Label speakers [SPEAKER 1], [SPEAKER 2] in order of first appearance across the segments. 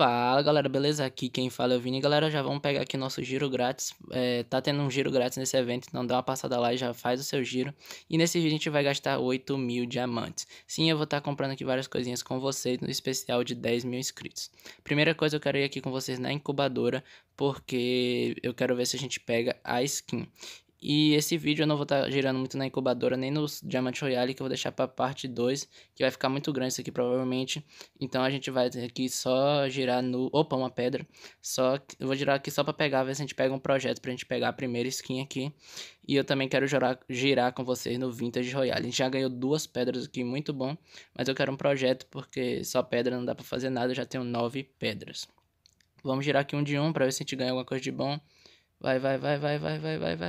[SPEAKER 1] Fala galera, beleza? Aqui quem fala é o Vini. Galera, já vamos pegar aqui nosso giro grátis. É, tá tendo um giro grátis nesse evento, então dá uma passada lá e já faz o seu giro. E nesse vídeo a gente vai gastar 8 mil diamantes. Sim, eu vou estar tá comprando aqui várias coisinhas com vocês no especial de 10 mil inscritos. Primeira coisa, eu quero ir aqui com vocês na incubadora, porque eu quero ver se a gente pega a skin. E esse vídeo eu não vou estar tá girando muito na incubadora, nem no diamante Royale, que eu vou deixar para parte 2, que vai ficar muito grande isso aqui provavelmente. Então a gente vai aqui só girar no... Opa, uma pedra. Só... Eu vou girar aqui só para pegar, ver se a gente pega um projeto pra gente pegar a primeira skin aqui. E eu também quero girar, girar com vocês no Vintage Royale. A gente já ganhou duas pedras aqui, muito bom. Mas eu quero um projeto, porque só pedra não dá para fazer nada, eu já tenho nove pedras. Vamos girar aqui um de um para ver se a gente ganha alguma coisa de bom. Vai, vai, vai, vai, vai, vai, vai, vai.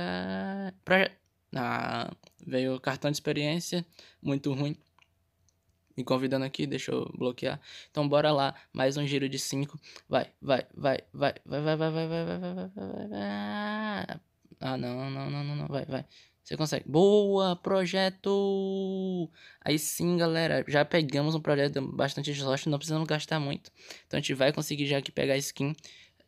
[SPEAKER 1] Pra... Ah, veio cartão de experiência, muito ruim. Me convidando aqui, deixa eu bloquear. Então bora lá, mais um giro de 5. Vai, vai, vai, vai, vai, vai, vai, vai, vai, vai, vai, vai, vai, vai. Ah, não, não, não, não, não, vai, vai. Você consegue. Boa, projeto! Aí sim, galera, já pegamos um projeto bastante slot, não precisamos gastar muito. Então a gente vai conseguir já aqui pegar a skin.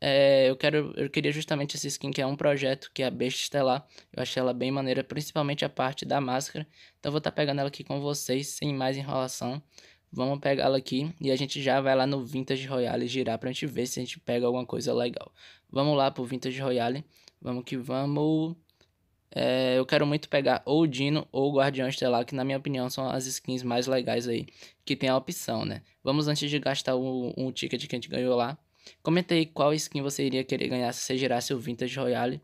[SPEAKER 1] É, eu, quero, eu queria justamente essa skin, que é um projeto, que é a Besta Estelar. Eu achei ela bem maneira, principalmente a parte da máscara. Então vou estar tá pegando ela aqui com vocês, sem mais enrolação. Vamos pegá-la aqui e a gente já vai lá no Vintage Royale girar pra gente ver se a gente pega alguma coisa legal. Vamos lá pro Vintage Royale. Vamos que vamos. É, eu quero muito pegar ou Dino ou Guardião Estelar, que na minha opinião são as skins mais legais aí, que tem a opção, né? Vamos antes de gastar o, um ticket que a gente ganhou lá, Comenta aí qual skin você iria querer ganhar se você girasse o Vintage Royale.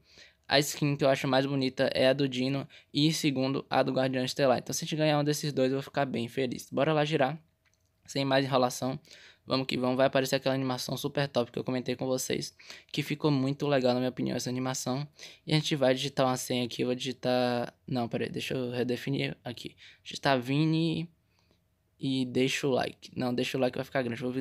[SPEAKER 1] A skin que eu acho mais bonita é a do Dino e em segundo a do Guardião Estelar. Então se a gente ganhar um desses dois eu vou ficar bem feliz. Bora lá girar. Sem mais enrolação, vamos que vamos. Vai aparecer aquela animação super top que eu comentei com vocês, que ficou muito legal na minha opinião essa animação. E a gente vai digitar uma senha aqui, eu vou digitar... Não, peraí, deixa eu redefinir aqui. Digitar Vini e deixa o like. Não, deixa o like, vai ficar grande. Vou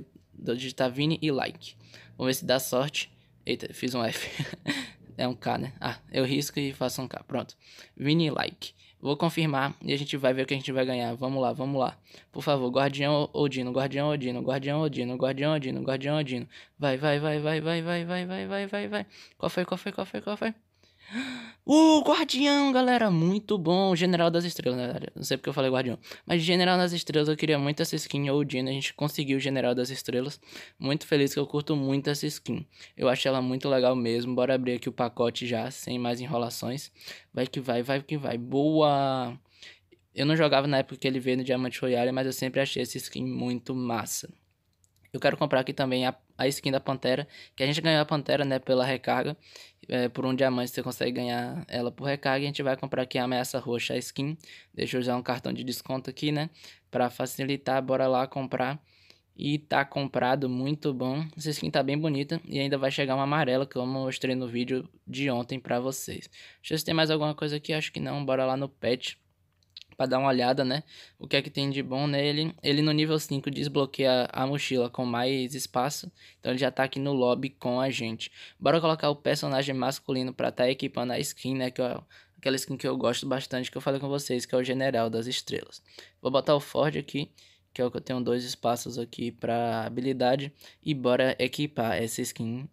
[SPEAKER 1] Vou digitar Vini e like. Vamos ver se dá sorte. Eita, fiz um F. é um K, né? Ah, eu risco e faço um K. Pronto. Vini like. Vou confirmar e a gente vai ver o que a gente vai ganhar. Vamos lá, vamos lá. Por favor, Guardião Odino, Guardião Odino, Guardião Odino, Guardião Odino, Guardião Odino. Vai, vai, vai, vai, vai, vai, vai, vai, vai, vai, vai. Qual foi, qual foi, qual foi, qual foi? O Guardião, galera, muito bom. General das Estrelas, né, galera. Não sei porque eu falei Guardião. Mas General das Estrelas, eu queria muito essa skin. Ou a gente conseguiu o General das Estrelas. Muito feliz que eu curto muito essa skin. Eu acho ela muito legal mesmo. Bora abrir aqui o pacote já, sem mais enrolações. Vai que vai, vai que vai. Boa! Eu não jogava na época que ele veio no Diamante Royale, mas eu sempre achei essa skin muito massa. Eu quero comprar aqui também a a skin da Pantera, que a gente ganhou a Pantera, né, pela recarga. É, por um diamante você consegue ganhar ela por recarga. E a gente vai comprar aqui a ameaça roxa, a skin. Deixa eu usar um cartão de desconto aqui, né, para facilitar. Bora lá comprar. E tá comprado, muito bom. Essa skin tá bem bonita. E ainda vai chegar uma amarela, que eu mostrei no vídeo de ontem pra vocês. Deixa eu ver se tem mais alguma coisa aqui. Acho que não. Bora lá no pet para dar uma olhada, né? O que é que tem de bom nele. Né? Ele no nível 5 desbloqueia a mochila com mais espaço, então ele já tá aqui no lobby com a gente. Bora colocar o personagem masculino para estar tá equipando a skin, né? Que é aquela skin que eu gosto bastante, que eu falei com vocês, que é o General das Estrelas. Vou botar o Ford aqui que é o que eu tenho dois espaços aqui para habilidade e bora equipar essa skin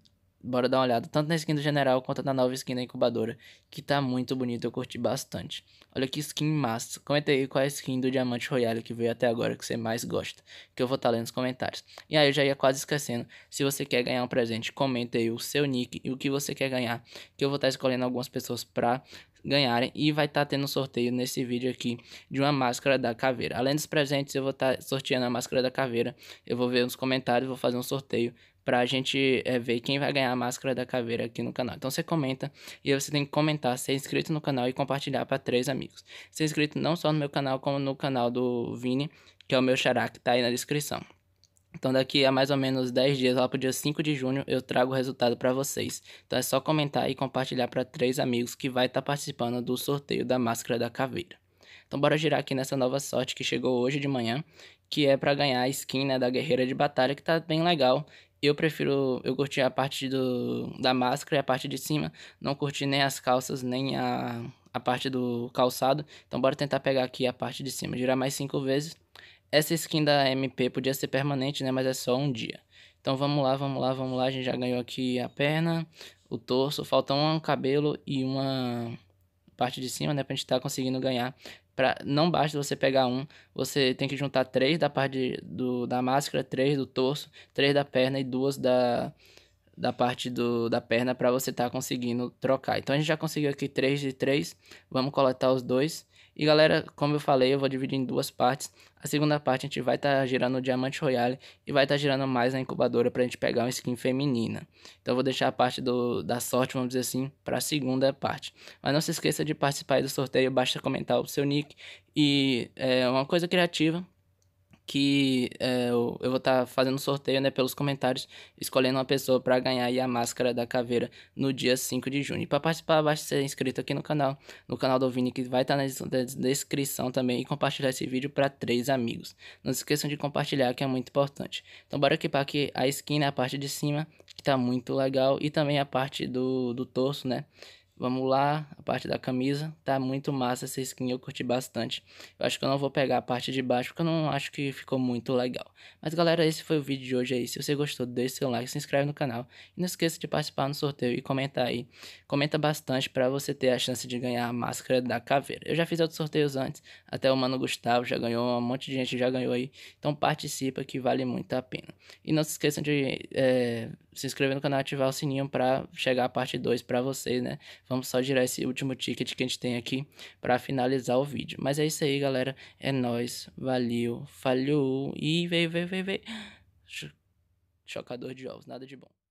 [SPEAKER 1] Bora dar uma olhada, tanto na skin do general quanto na nova skin da incubadora, que tá muito bonita, eu curti bastante. Olha que skin massa. Comenta aí qual é a skin do Diamante Royale que veio até agora que você mais gosta, que eu vou estar tá lendo nos comentários. E aí eu já ia quase esquecendo, se você quer ganhar um presente, comenta aí o seu nick e o que você quer ganhar, que eu vou estar tá escolhendo algumas pessoas pra ganharem e vai estar tá tendo sorteio nesse vídeo aqui de uma máscara da caveira. Além dos presentes, eu vou estar tá sorteando a máscara da caveira. Eu vou ver nos comentários, vou fazer um sorteio pra gente é, ver quem vai ganhar a máscara da caveira aqui no canal. Então você comenta e você tem que comentar, ser inscrito no canal e compartilhar para três amigos. Ser inscrito não só no meu canal, como no canal do Vini, que é o meu xará que tá aí na descrição. Então daqui a mais ou menos 10 dias, lá pro dia 5 de junho, eu trago o resultado para vocês. Então é só comentar e compartilhar para três amigos que vai estar tá participando do sorteio da máscara da caveira. Então bora girar aqui nessa nova sorte que chegou hoje de manhã, que é para ganhar a skin né, da guerreira de batalha, que tá bem legal eu prefiro, eu curti a parte do, da máscara e a parte de cima. Não curti nem as calças, nem a, a parte do calçado. Então bora tentar pegar aqui a parte de cima, girar mais cinco vezes. Essa skin da MP podia ser permanente, né? Mas é só um dia. Então vamos lá, vamos lá, vamos lá. A gente já ganhou aqui a perna, o torso. Falta um cabelo e uma parte de cima, né? Pra gente estar tá conseguindo ganhar. Pra, não basta você pegar um, você tem que juntar três da parte do, da máscara, três do torso, três da perna e duas da, da parte do, da perna para você estar tá conseguindo trocar. Então a gente já conseguiu aqui três de três, vamos coletar os dois e galera, como eu falei, eu vou dividir em duas partes. A segunda parte a gente vai estar tá girando o Diamante Royale e vai estar tá girando mais na incubadora pra gente pegar uma skin feminina. Então eu vou deixar a parte do, da sorte, vamos dizer assim, pra segunda parte. Mas não se esqueça de participar do sorteio, basta comentar o seu nick. E é uma coisa criativa que é, eu, eu, vou estar tá fazendo sorteio né, pelos comentários, escolhendo uma pessoa para ganhar a máscara da caveira no dia 5 de junho. para participar, basta ser inscrito aqui no canal, no canal do Vini, que vai estar tá na descrição também, e compartilhar esse vídeo para três amigos. Não se esqueçam de compartilhar, que é muito importante. Então, bora equipar aqui a skin, né, a parte de cima, que tá muito legal, e também a parte do, do torso, né? Vamos lá, a parte da camisa. Tá muito massa essa skin, eu curti bastante. Eu acho que eu não vou pegar a parte de baixo, porque eu não acho que ficou muito legal. Mas galera, esse foi o vídeo de hoje aí. É se você gostou, deixe seu like, se inscreve no canal. E não esqueça de participar no sorteio e comentar aí. Comenta bastante para você ter a chance de ganhar a máscara da caveira. Eu já fiz outros sorteios antes, até o Mano Gustavo já ganhou, um monte de gente já ganhou aí. Então participa que vale muito a pena. E não se esqueçam de... É se inscrever no canal e ativar o sininho para chegar a parte 2 para vocês, né? Vamos só girar esse último ticket que a gente tem aqui para finalizar o vídeo. Mas é isso aí, galera. É nóis. Valeu. Falhou. E veio, veio, veio, veio. Chocador de ovos. Nada de bom.